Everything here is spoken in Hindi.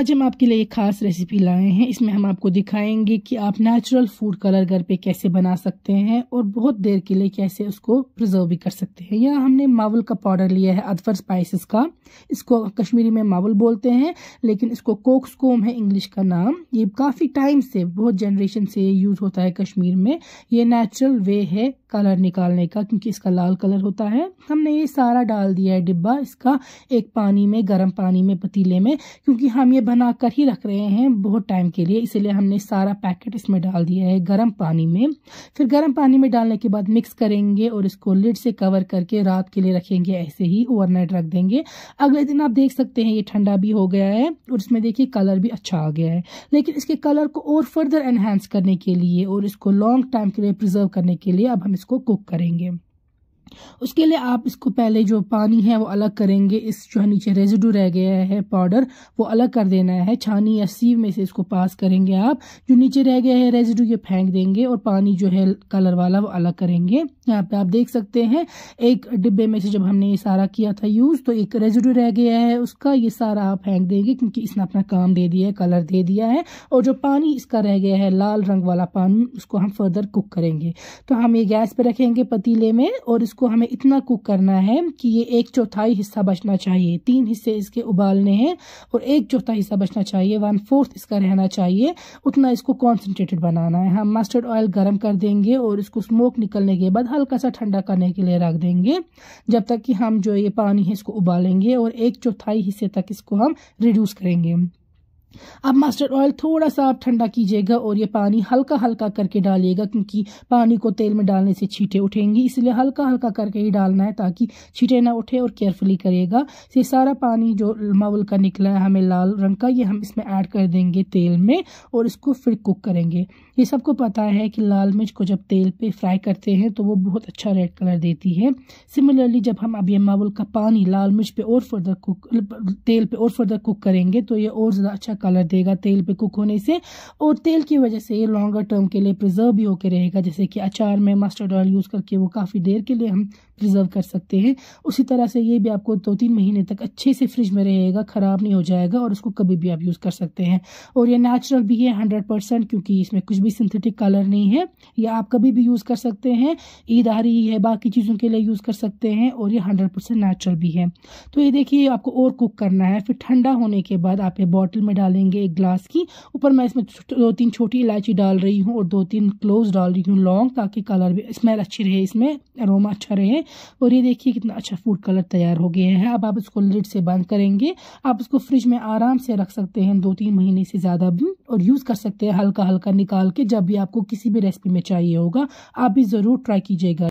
आज हम आपके लिए एक खास रेसिपी लाए हैं इसमें हम आपको दिखाएंगे कि आप नेचुरल फूड कलर घर पे कैसे बना सकते हैं और बहुत देर के लिए कैसे उसको प्रिजर्व भी कर सकते हैं यहाँ हमने मावल का पाउडर लिया है अदफर स्पाइसेस का इसको कश्मीरी में मावल बोलते हैं लेकिन इसको कोक्सकोम है इंग्लिश का नाम ये काफ़ी टाइम से बहुत जनरेशन से यूज़ होता है कश्मीर में ये नेचुरल वे है कलर निकालने का क्योंकि इसका लाल कलर होता है हमने ये सारा डाल दिया है डिब्बा इसका एक पानी में गर्म पानी में पतीले में क्योंकि हम ये बना कर ही रख रहे हैं बहुत टाइम के लिए इसीलिए हमने सारा पैकेट इसमें डाल दिया है गर्म पानी में फिर गर्म पानी में डालने के बाद मिक्स करेंगे और इसको लिड से कवर करके रात के लिए रखेंगे ऐसे ही ओवरनाइट रख देंगे अगले दिन आप देख सकते हैं ये ठंडा भी हो गया है और इसमें देखिए कलर भी अच्छा आ गया है लेकिन इसके कलर को और फर्दर एनहेंस करने के लिए और इसको लॉन्ग टाइम के लिए प्रिजर्व करने के लिए अब हम इसको कुक करेंगे उसके लिए आप इसको पहले जो पानी है वो अलग करेंगे इस जो है नीचे रेजिडू रह गया है पाउडर वो अलग कर देना है छानी या सीव में से इसको पास करेंगे आप जो नीचे रह गया है रेजिडू ये फेंक देंगे और पानी जो है कलर वाला वो अलग करेंगे यहाँ पे आप देख सकते हैं एक डिब्बे में से जब हमने ये सारा किया था यूज़ तो एक रेजिडू रह गया है उसका ये सारा आप फेंक देंगे क्योंकि इसने अपना काम दे दिया है कलर दे दिया है और जो पानी इसका रह गया है लाल रंग वाला पानी उसको हम फर्दर कुक करेंगे तो हम ये गैस पर रखेंगे पतीले में और इसको इसको हमें इतना कुक करना है कि ये एक चौथाई हिस्सा बचना चाहिए तीन हिस्से इसके उबालने हैं और एक चौथा हिस्सा बचना चाहिए वन फोर्थ इसका रहना चाहिए उतना इसको कॉन्सेंट्रेटेड बनाना है हम मस्टर्ड ऑयल गर्म कर देंगे और इसको स्मोक निकलने के बाद हल्का सा ठंडा करने के लिए रख देंगे जब तक कि हम जो ये पानी है इसको उबालेंगे और एक चौथाई हिस्से तक इसको हम रिड्यूस करेंगे अब मस्टर्ड ऑयल थोड़ा सा आप ठंडा कीजिएगा और ये पानी हल्का हल्का करके डालिएगा क्योंकि पानी को तेल में डालने से छीटे उठेंगी इसलिए हल्का हल्का करके ही डालना है ताकि छीटे ना उठे और केयरफुली करिएगा ये सारा पानी जो मावल का निकला है हमें लाल रंग का ये हम इसमें ऐड कर देंगे तेल में और इसको फिर कुक करेंगे ये सबको पता है कि लाल मिर्च को जब तेल पर फ्राई करते हैं तो वो बहुत अच्छा रेड कलर देती है सिमिलरली जब हम अब ये माउल का पानी लाल मिर्च पर और फर्दर कुक तेल पर और फर्दर कुक करेंगे तो ये और ज़्यादा अच्छा कलर देगा तेल पे कुक होने से और तेल की वजह से ये लॉन्गर टर्म के लिए प्रिजर्व भी होकर रहेगा जैसे कि अचार में मस्टर्ड ऑयल यूज़ करके वो काफ़ी देर के लिए हम प्रिजर्व कर सकते हैं उसी तरह से ये भी आपको दो तीन महीने तक अच्छे से फ्रिज में रहेगा ख़राब नहीं हो जाएगा और उसको कभी भी आप यूज़ कर सकते हैं और ये नेचुरल भी है हंड्रेड परसेंट क्योंकि इसमें कुछ भी सिंथेटिक कलर नहीं है यह आप कभी भी यूज़ कर सकते हैं ईद आ रही है बाकी चीज़ों के लिए यूज़ कर सकते हैं और ये हंड्रेड परसेंट नेचुरल भी है तो ये देखिए आपको और कुक करना है फिर ठंडा होने के बाद आप ये बॉटल में डाल डालेंगे एक ग्लास की ऊपर मैं इसमें दो तीन छोटी इलायची डाल रही हूँ और दो तीन क्लोव डाल रही हूँ लॉन्ग ताकि कलर भी स्मेल अच्छी रहे इसमें अरोमा अच्छा रहे और ये देखिए कितना अच्छा फूड कलर तैयार हो गया है अब आप इसको लिड से बंद करेंगे आप इसको फ्रिज में आराम से रख सकते हैं दो तीन महीने से ज़्यादा भी और यूज़ कर सकते हैं हल्का हल्का निकाल के जब भी आपको किसी भी रेसिपी में चाहिए होगा आप भी ज़रूर ट्राई कीजिएगा